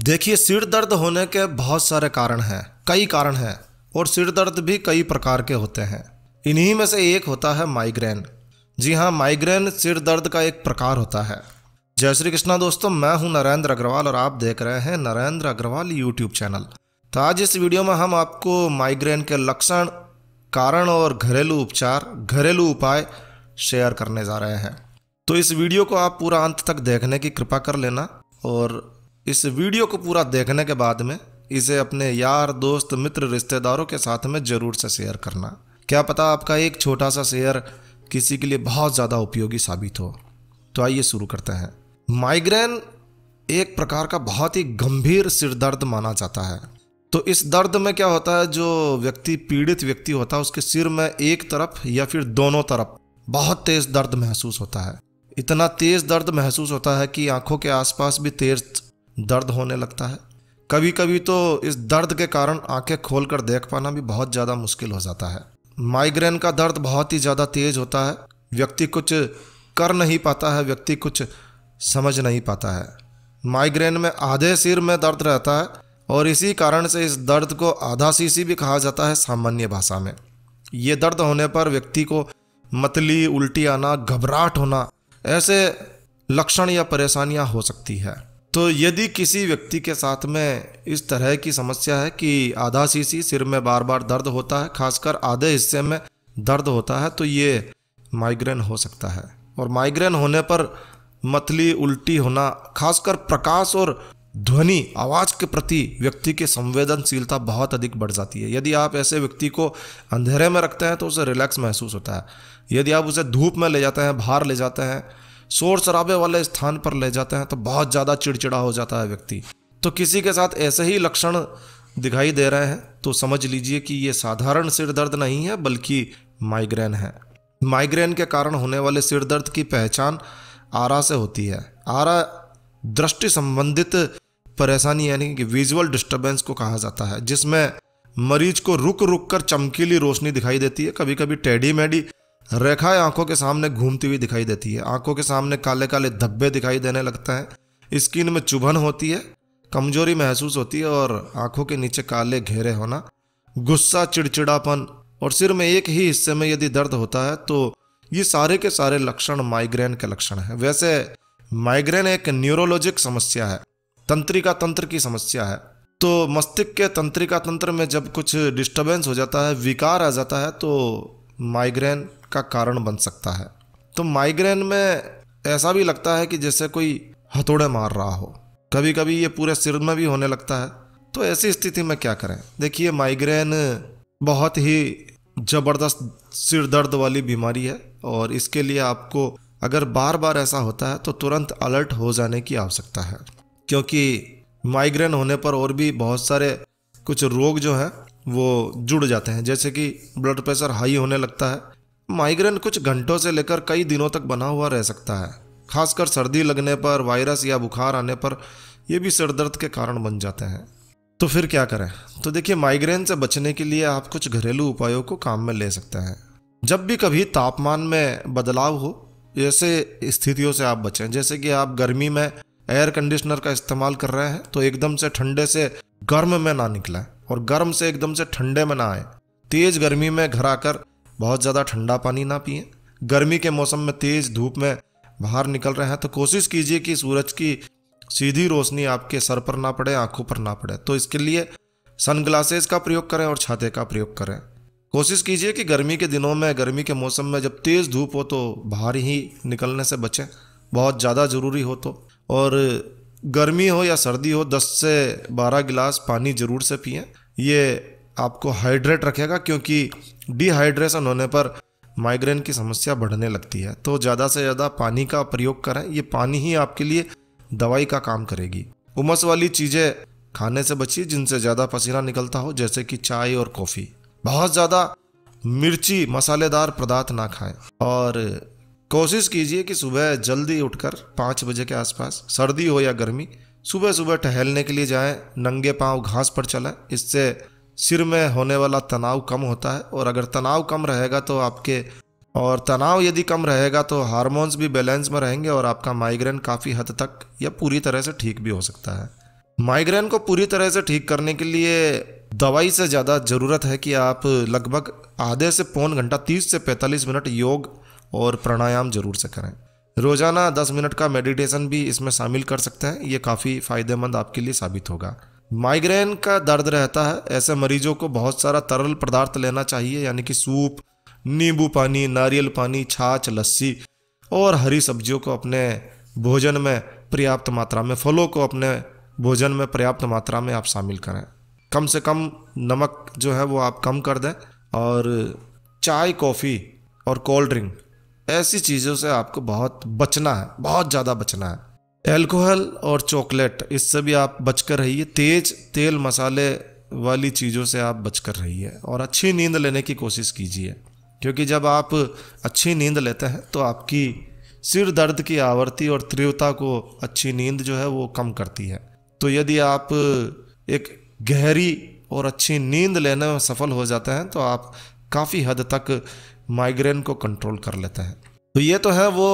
देखिए सिर दर्द होने के बहुत सारे कारण हैं कई कारण हैं और सिर दर्द भी कई प्रकार के होते हैं इन्हीं में से एक होता है माइग्रेन जी हाँ माइग्रेन सिर दर्द का एक प्रकार होता है जय श्री कृष्णा दोस्तों मैं हूं नरेंद्र अग्रवाल और आप देख रहे हैं नरेंद्र अग्रवाल यूट्यूब चैनल तो आज इस वीडियो में हम आपको माइग्रेन के लक्षण कारण और घरेलू उपचार घरेलू उपाय शेयर करने जा रहे हैं तो इस वीडियो को आप पूरा अंत तक देखने की कृपा कर लेना और इस वीडियो को पूरा देखने के बाद में इसे अपने यार दोस्त मित्र रिश्तेदारों के साथ में ज़रूर से शेयर करना क्या पता आपका एक छोटा सा शेयर किसी के लिए बहुत ज़्यादा उपयोगी साबित हो तो आइए शुरू करते हैं माइग्रेन एक प्रकार का बहुत ही गंभीर सिर दर्द माना जाता है तो इस दर्द में क्या होता है जो व्यक्ति पीड़ित व्यक्ति होता है उसके सिर में एक तरफ या फिर दोनों तरफ बहुत तेज दर्द महसूस होता है इतना तेज दर्द महसूस होता है कि आंखों के आसपास भी तेज दर्द होने लगता है कभी कभी तो इस दर्द के कारण आंखें खोल कर देख पाना भी बहुत ज़्यादा मुश्किल हो जाता है माइग्रेन का दर्द बहुत ही ज़्यादा तेज होता है व्यक्ति कुछ कर नहीं पाता है व्यक्ति कुछ समझ नहीं पाता है माइग्रेन में आधे सिर में दर्द रहता है और इसी कारण से इस दर्द को आधा सीसी भी कहा जाता है सामान्य भाषा में ये दर्द होने पर व्यक्ति को मतली उल्टी आना घबराहट होना ऐसे लक्षण या परेशानियाँ हो सकती है तो यदि किसी व्यक्ति के साथ में इस तरह की समस्या है कि आधा सीसी सिर में बार बार दर्द होता है खासकर आधे हिस्से में दर्द होता है तो ये माइग्रेन हो सकता है और माइग्रेन होने पर मतली उल्टी होना खासकर प्रकाश और ध्वनि आवाज़ के प्रति व्यक्ति की संवेदनशीलता बहुत अधिक बढ़ जाती है यदि आप ऐसे व्यक्ति को अंधेरे में रखते हैं तो उसे रिलैक्स महसूस होता है यदि आप उसे धूप में ले जाते हैं बाहर ले जाते हैं शोर शराबे वाले स्थान पर ले जाते हैं तो बहुत ज़्यादा चिड़चिड़ा हो जाता है व्यक्ति तो किसी के साथ ऐसे ही लक्षण दिखाई दे रहे हैं तो समझ लीजिए कि ये साधारण सिर दर्द नहीं है बल्कि माइग्रेन है माइग्रेन के कारण होने वाले सिर दर्द की पहचान आरा से होती है आरा दृष्टि संबंधित परेशानी यानी कि विजुअल डिस्टरबेंस को कहा जाता है जिसमें मरीज को रुक रुक कर चमकीली रोशनी दिखाई देती है कभी कभी टेढ़ी मेढ़ी रेखाएं आंखों के सामने घूमती हुई दिखाई देती है आंखों के सामने काले काले धब्बे दिखाई देने लगता है स्किन में चुभन होती है कमजोरी महसूस होती है और आंखों के नीचे काले घेरे होना गुस्सा चिड़चिड़ापन और सिर में एक ही हिस्से में यदि दर्द होता है तो ये सारे के सारे लक्षण माइग्रेन के लक्षण हैं वैसे माइग्रेन एक न्यूरोलॉजिक समस्या है तंत्रिका तंत्र की समस्या है तो मस्तिष्क के तंत्रिका तंत्र में जब कुछ डिस्टर्बेंस हो जाता है विकार आ जाता है तो माइग्रेन का कारण बन सकता है तो माइग्रेन में ऐसा भी लगता है कि जैसे कोई हथौड़े मार रहा हो कभी कभी ये पूरे सिर में भी होने लगता है तो ऐसी स्थिति में क्या करें देखिए माइग्रेन बहुत ही ज़बरदस्त सिर दर्द वाली बीमारी है और इसके लिए आपको अगर बार बार ऐसा होता है तो तुरंत अलर्ट हो जाने की आवश्यकता है क्योंकि माइग्रेन होने पर और भी बहुत सारे कुछ रोग जो हैं वो जुड़ जाते हैं जैसे कि ब्लड प्रेशर हाई होने लगता है माइग्रेन कुछ घंटों से लेकर कई दिनों तक बना हुआ रह सकता है खासकर सर्दी लगने पर वायरस या बुखार आने पर यह भी सरदर्द के कारण बन जाते हैं तो फिर क्या करें तो देखिए माइग्रेन से बचने के लिए आप कुछ घरेलू उपायों को काम में ले सकते हैं जब भी कभी तापमान में बदलाव हो ऐसे स्थितियों से आप बचें जैसे कि आप गर्मी में एयर कंडीशनर का इस्तेमाल कर रहे हैं तो एकदम से ठंडे से गर्म में ना निकलें और गर्म से एकदम से ठंडे में ना आए तेज गर्मी में घर आकर बहुत ज़्यादा ठंडा पानी ना पिए गर्मी के मौसम में तेज़ धूप में बाहर निकल रहे हैं तो कोशिश कीजिए कि सूरज की सीधी रोशनी आपके सर पर ना पड़े आंखों पर ना पड़े तो इसके लिए सनग्लासेस का प्रयोग करें और छाते का प्रयोग करें कोशिश कीजिए कि गर्मी के दिनों में गर्मी के मौसम में जब तेज़ धूप हो तो बाहर ही निकलने से बचें बहुत ज़्यादा ज़रूरी हो तो और गर्मी हो या सर्दी हो 10 से 12 गिलास पानी ज़रूर से पिए ये आपको हाइड्रेट रखेगा क्योंकि डिहाइड्रेशन होने पर माइग्रेन की समस्या बढ़ने लगती है तो ज़्यादा से ज़्यादा पानी का प्रयोग करें ये पानी ही आपके लिए दवाई का काम करेगी उमस वाली चीज़ें खाने से बचिए जिनसे ज़्यादा पसीना निकलता हो जैसे कि चाय और कॉफ़ी बहुत ज़्यादा मिर्ची मसालेदार पदार्थ ना खाएं और कोशिश कीजिए कि सुबह जल्दी उठकर पाँच बजे के आसपास सर्दी हो या गर्मी सुबह सुबह टहलने के लिए जाएं नंगे पांव घास पर चलें इससे सिर में होने वाला तनाव कम होता है और अगर तनाव कम रहेगा तो आपके और तनाव यदि कम रहेगा तो हार्मोन्स भी बैलेंस में रहेंगे और आपका माइग्रेन काफ़ी हद तक या पूरी तरह से ठीक भी हो सकता है माइग्रेन को पूरी तरह से ठीक करने के लिए दवाई से ज़्यादा ज़रूरत है कि आप लगभग आधे से पौन घंटा तीस से पैंतालीस मिनट योग और प्राणायाम जरूर से करें रोज़ाना दस मिनट का मेडिटेशन भी इसमें शामिल कर सकते हैं ये काफ़ी फ़ायदेमंद आपके लिए साबित होगा माइग्रेन का दर्द रहता है ऐसे मरीजों को बहुत सारा तरल पदार्थ लेना चाहिए यानी कि सूप नींबू पानी नारियल पानी छाछ लस्सी और हरी सब्जियों को अपने भोजन में पर्याप्त मात्रा में फलों को अपने भोजन में पर्याप्त मात्रा में आप शामिल करें कम से कम नमक जो है वो आप कम कर दें और चाय कॉफ़ी और कोल्ड ड्रिंक ऐसी चीज़ों से आपको बहुत बचना है बहुत ज़्यादा बचना है एल्कोहल और चॉकलेट इससे भी आप बचकर रहिए तेज तेल मसाले वाली चीज़ों से आप बचकर रहिए और अच्छी नींद लेने की कोशिश कीजिए क्योंकि जब आप अच्छी नींद लेते हैं तो आपकी सिर दर्द की आवृत्ति और तीव्रता को अच्छी नींद जो है वो कम करती है तो यदि आप एक गहरी और अच्छी नींद लेने में सफल हो जाते हैं तो आप काफ़ी हद तक माइग्रेन को कंट्रोल कर लेते हैं तो ये तो है वो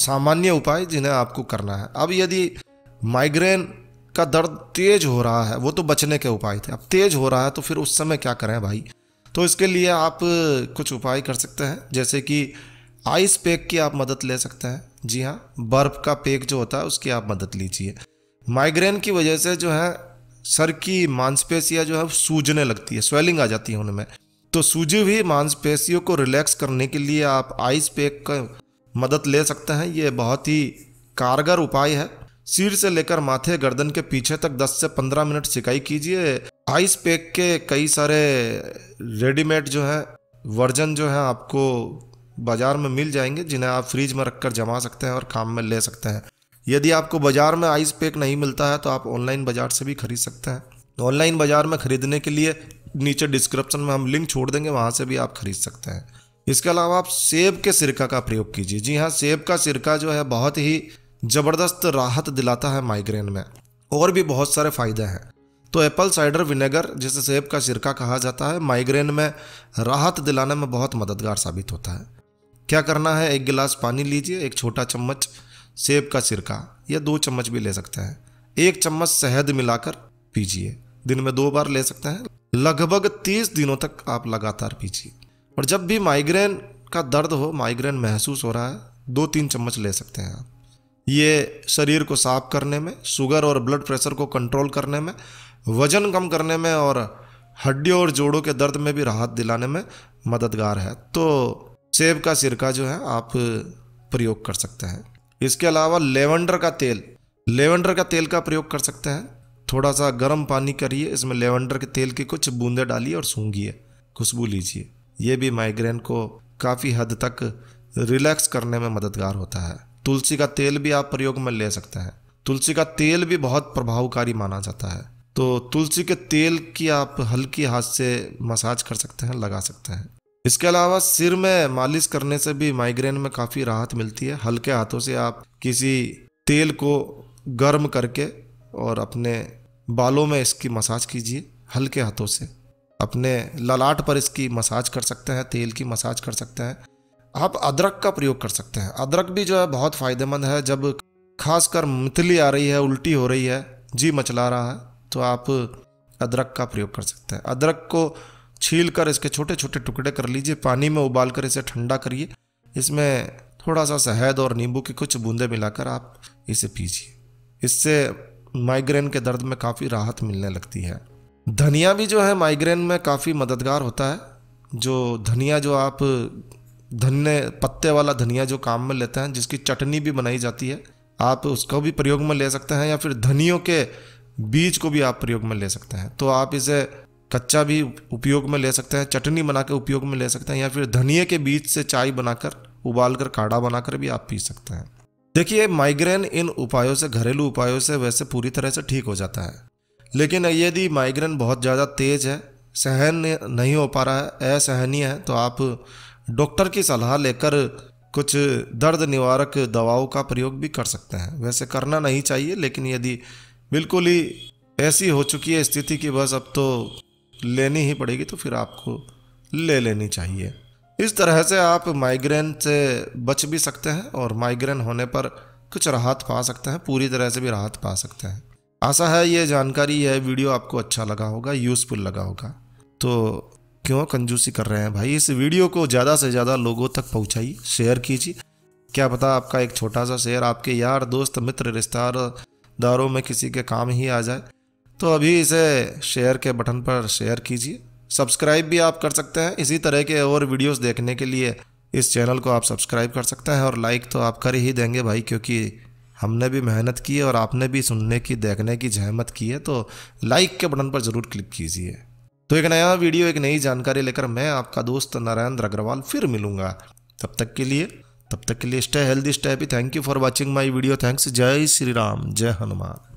सामान्य उपाय जिन्हें आपको करना है अब यदि माइग्रेन का दर्द तेज हो रहा है वो तो बचने के उपाय थे अब तेज हो रहा है तो फिर उस समय क्या करें भाई तो इसके लिए आप कुछ उपाय कर सकते हैं जैसे कि आइस पैक की आप मदद ले सकते हैं जी हाँ बर्फ़ का पैक जो होता है उसकी आप मदद लीजिए माइग्रेन की वजह से जो है सर की मांसपेशियाँ जो है सूजने लगती है स्वेलिंग आ जाती है उनमें तो सूजी हुई मांसपेशियों को रिलैक्स करने के लिए आप आइस पैक का मदद ले सकते हैं ये बहुत ही कारगर उपाय है सिर से लेकर माथे गर्दन के पीछे तक 10 से 15 मिनट सिकाई कीजिए आइस पैक के कई सारे रेडीमेड जो है वर्जन जो है आपको बाज़ार में मिल जाएंगे जिन्हें आप फ्रिज में रखकर जमा सकते हैं और काम में ले सकते हैं यदि आपको बाज़ार में आइस पैक नहीं मिलता है तो आप ऑनलाइन बाज़ार से भी खरीद सकते हैं तो ऑनलाइन बाज़ार में ख़रीदने के लिए नीचे डिस्क्रिप्शन में हम लिंक छोड़ देंगे वहाँ से भी आप खरीद सकते हैं इसके अलावा आप सेब के सिरका का प्रयोग कीजिए जी हाँ सेब का सिरका जो है बहुत ही ज़बरदस्त राहत दिलाता है माइग्रेन में और भी बहुत सारे फ़ायदे हैं तो एप्पल साइडर विनेगर जिसे सेब का सिरका कहा जाता है माइग्रेन में राहत दिलाने में बहुत मददगार साबित होता है क्या करना है एक गिलास पानी लीजिए एक छोटा चम्मच सेब का सिरका या दो चम्मच भी ले सकते हैं एक चम्मच शहद मिलाकर पीजिए दिन में दो बार ले सकते हैं लगभग तीस दिनों तक आप लगातार पीजिए और जब भी माइग्रेन का दर्द हो माइग्रेन महसूस हो रहा है दो तीन चम्मच ले सकते हैं आप ये शरीर को साफ करने में शुगर और ब्लड प्रेशर को कंट्रोल करने में वजन कम करने में और हड्डियों और जोड़ों के दर्द में भी राहत दिलाने में मददगार है तो सेब का सिरका जो है आप प्रयोग कर सकते हैं इसके अलावा लेवेंडर का तेल लेवेंडर का तेल का प्रयोग कर सकते हैं थोड़ा सा गर्म पानी करिए इसमें लेवेंडर के तेल की कुछ बूंदे डालिए और सूंघिए खुशबू लीजिए ये भी माइग्रेन को काफ़ी हद तक रिलैक्स करने में मददगार होता है तुलसी का तेल भी आप प्रयोग में ले सकते हैं तुलसी का तेल भी बहुत प्रभावकारी माना जाता है तो तुलसी के तेल की आप हल्की हाथ से मसाज कर सकते हैं लगा सकते हैं इसके अलावा सिर में मालिश करने से भी माइग्रेन में काफ़ी राहत मिलती है हल्के हाथों से आप किसी तेल को गर्म करके और अपने बालों में इसकी मसाज कीजिए हल्के हाथों से अपने ललाट पर इसकी मसाज कर सकते हैं तेल की मसाज कर सकते हैं आप अदरक का प्रयोग कर सकते हैं अदरक भी जो है बहुत फ़ायदेमंद है जब खासकर मितली आ रही है उल्टी हो रही है जी मचला रहा है तो आप अदरक का प्रयोग कर सकते हैं अदरक को छील कर इसके छोटे छोटे टुकड़े कर लीजिए पानी में उबाल कर इसे ठंडा करिए इसमें थोड़ा सा शहद और नींबू की कुछ बूंदे मिलाकर आप इसे पीजिए इससे माइग्रेन के दर्द में काफ़ी राहत मिलने लगती है धनिया भी जो है माइग्रेन में काफ़ी मददगार होता है जो धनिया जो आप धन्य पत्ते वाला धनिया जो काम में लेते हैं जिसकी चटनी भी बनाई जाती है आप उसको भी प्रयोग में ले सकते हैं या फिर धनियों के बीज को भी आप प्रयोग में ले सकते हैं तो आप इसे कच्चा भी उपयोग में ले सकते हैं चटनी बना के उपयोग में ले सकते हैं या फिर धनिए के बीज से चाय बनाकर उबाल कर काढ़ा बनाकर भी आप पी सकते हैं देखिए माइग्रेन इन उपायों से घरेलू उपायों से वैसे पूरी तरह से ठीक हो जाता है लेकिन यदि माइग्रेन बहुत ज़्यादा तेज़ है सहन नहीं हो पा रहा है असहनीय है तो आप डॉक्टर की सलाह लेकर कुछ दर्द निवारक दवाओं का प्रयोग भी कर सकते हैं वैसे करना नहीं चाहिए लेकिन यदि बिल्कुल ही ऐसी हो चुकी है स्थिति कि बस अब तो लेनी ही पड़ेगी तो फिर आपको ले लेनी चाहिए इस तरह से आप माइग्रेन से बच भी सकते हैं और माइग्रेन होने पर कुछ राहत पा सकते हैं पूरी तरह से भी राहत पा सकते हैं आशा है ये जानकारी यह वीडियो आपको अच्छा लगा होगा यूज़फुल लगा होगा तो क्यों कंजूसी कर रहे हैं भाई इस वीडियो को ज़्यादा से ज़्यादा लोगों तक पहुँचाइए शेयर कीजिए क्या पता आपका एक छोटा सा शेयर आपके यार दोस्त मित्र रिश्तेदारों में किसी के काम ही आ जाए तो अभी इसे शेयर के बटन पर शेयर कीजिए सब्सक्राइब भी आप कर सकते हैं इसी तरह के और वीडियोस देखने के लिए इस चैनल को आप सब्सक्राइब कर सकते हैं और लाइक तो आप कर ही देंगे भाई क्योंकि हमने भी मेहनत की है और आपने भी सुनने की देखने की जहमत की है तो लाइक के बटन पर ज़रूर क्लिक कीजिए तो एक नया वीडियो एक नई जानकारी लेकर मैं आपका दोस्त नारायण अग्रवाल फिर मिलूंगा तब तक के लिए तब तक के लिए स्टे हेल्दी स्टे भी thank you for watching my video thanks जय श्री राम जय हनुमान